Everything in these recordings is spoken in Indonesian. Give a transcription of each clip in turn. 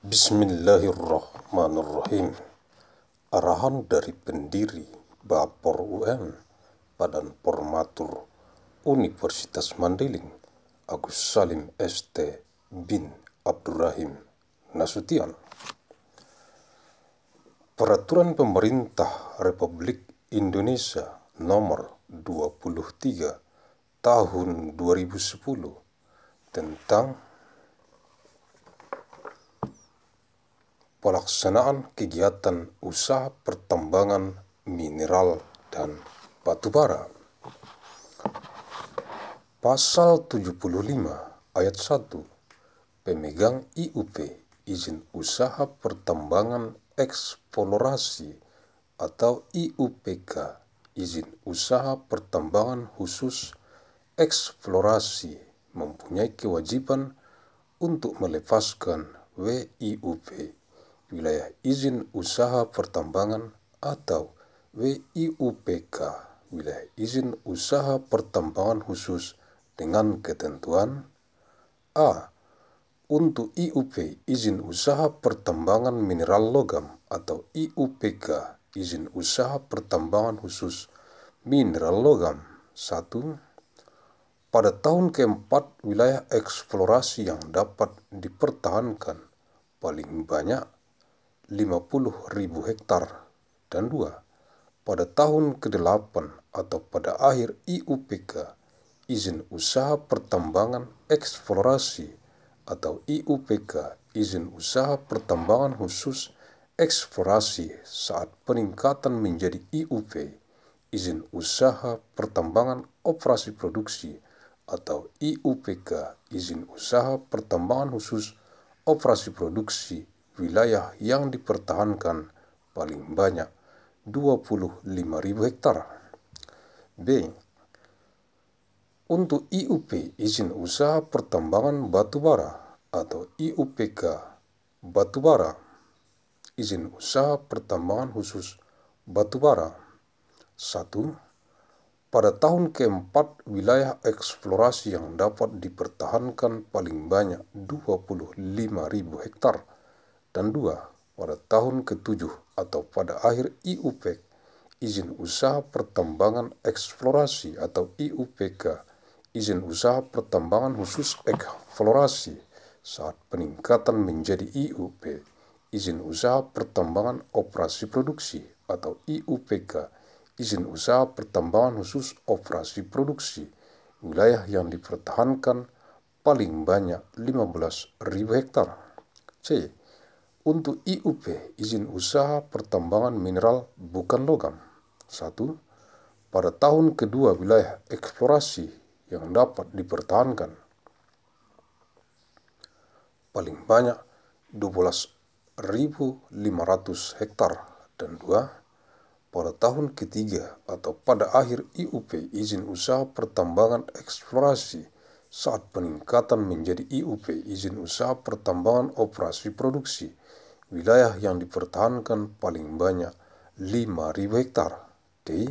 Bismillahirrahmanirrahim. Arahan dari pendiri Bapor UM, Badan Formatur Universitas Mandailing, Agus Salim ST bin Abdurrahim Nasution. Peraturan Pemerintah Republik Indonesia Nomor 23 Tahun 2010 tentang pelaksanaan kegiatan usaha pertambangan mineral dan batubara. Pasal 75 ayat 1 Pemegang IUP izin usaha pertambangan eksplorasi atau IUPK izin usaha pertambangan khusus eksplorasi mempunyai kewajiban untuk melepaskan WIUP wilayah izin usaha pertambangan atau WIUPK, wilayah izin usaha pertambangan khusus dengan ketentuan A. Untuk IUP, izin usaha pertambangan mineral logam atau IUPK, izin usaha pertambangan khusus mineral logam 1. Pada tahun keempat, wilayah eksplorasi yang dapat dipertahankan paling banyak ribu hektar dan dua pada tahun ke-8 atau pada akhir IUPK, izin usaha pertambangan eksplorasi atau IUPK, izin usaha pertambangan khusus eksplorasi saat peningkatan menjadi IUP, izin usaha pertambangan operasi produksi atau IUPK, izin usaha pertambangan khusus operasi produksi wilayah yang dipertahankan paling banyak 25.000 hektar. B. Untuk IUP izin usaha pertambangan batubara atau IUPK batubara izin usaha pertambangan khusus batubara. 1. Pada tahun keempat, wilayah eksplorasi yang dapat dipertahankan paling banyak 25.000 hektar dan dua pada tahun ke-7 atau pada akhir IUPK izin usaha pertambangan eksplorasi atau IUPK izin usaha pertambangan khusus eksplorasi saat peningkatan menjadi IUP izin usaha pertambangan operasi produksi atau IUPK izin usaha pertambangan khusus operasi produksi wilayah yang dipertahankan paling banyak 15.000 hektar. C untuk IUP, izin usaha pertambangan mineral bukan logam. satu Pada tahun kedua wilayah eksplorasi yang dapat dipertahankan. Paling banyak 12.500 hektar dan dua Pada tahun ketiga atau pada akhir IUP izin usaha pertambangan eksplorasi saat peningkatan menjadi IUP izin usaha pertambangan operasi produksi wilayah yang dipertahankan paling banyak 5.000 hektar. D.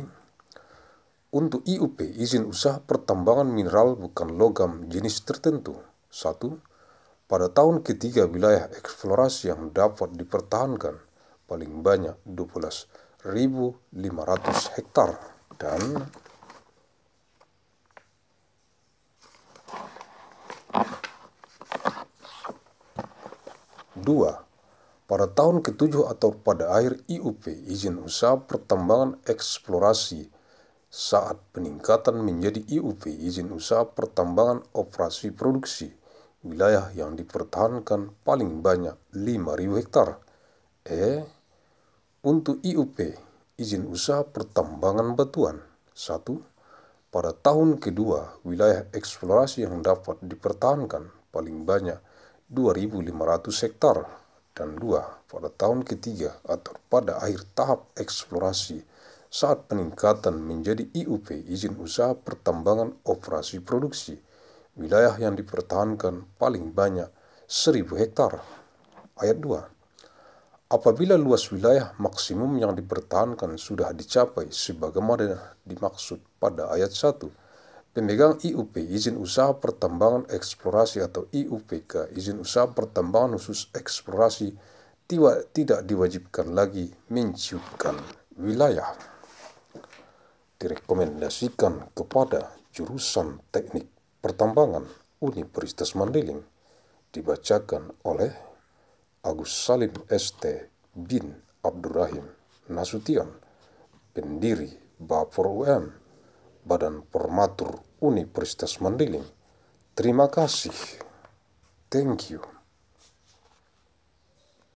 Untuk IUP, izin usaha pertambangan mineral bukan logam jenis tertentu. 1. Pada tahun ketiga wilayah eksplorasi yang dapat dipertahankan paling banyak 12.500 hektar dan Dua, pada tahun ke-7 atau pada akhir IUP, izin usaha pertambangan eksplorasi saat peningkatan menjadi IUP, izin usaha pertambangan operasi produksi, wilayah yang dipertahankan paling banyak 5.000 hektar. E. Untuk IUP, izin usaha pertambangan batuan. 1. Pada tahun kedua, wilayah eksplorasi yang dapat dipertahankan paling banyak 2.500 hektar dan dua pada tahun ketiga atau pada akhir tahap eksplorasi saat peningkatan menjadi IUP izin usaha pertambangan operasi produksi wilayah yang dipertahankan paling banyak 1000 hektar ayat 2 apabila luas wilayah maksimum yang dipertahankan sudah dicapai sebagaimana dimaksud pada ayat 1 Pemegang IUP, izin usaha pertambangan eksplorasi atau IUPK, izin usaha pertambangan khusus eksplorasi tidak diwajibkan lagi menciutkan wilayah. Direkomendasikan kepada jurusan teknik pertambangan Universitas Mandailing dibacakan oleh Agus Salim ST bin Abdurrahim Nasution, pendiri Baper Badan Formatur Universitas Mandailing. Terima kasih. Thank you.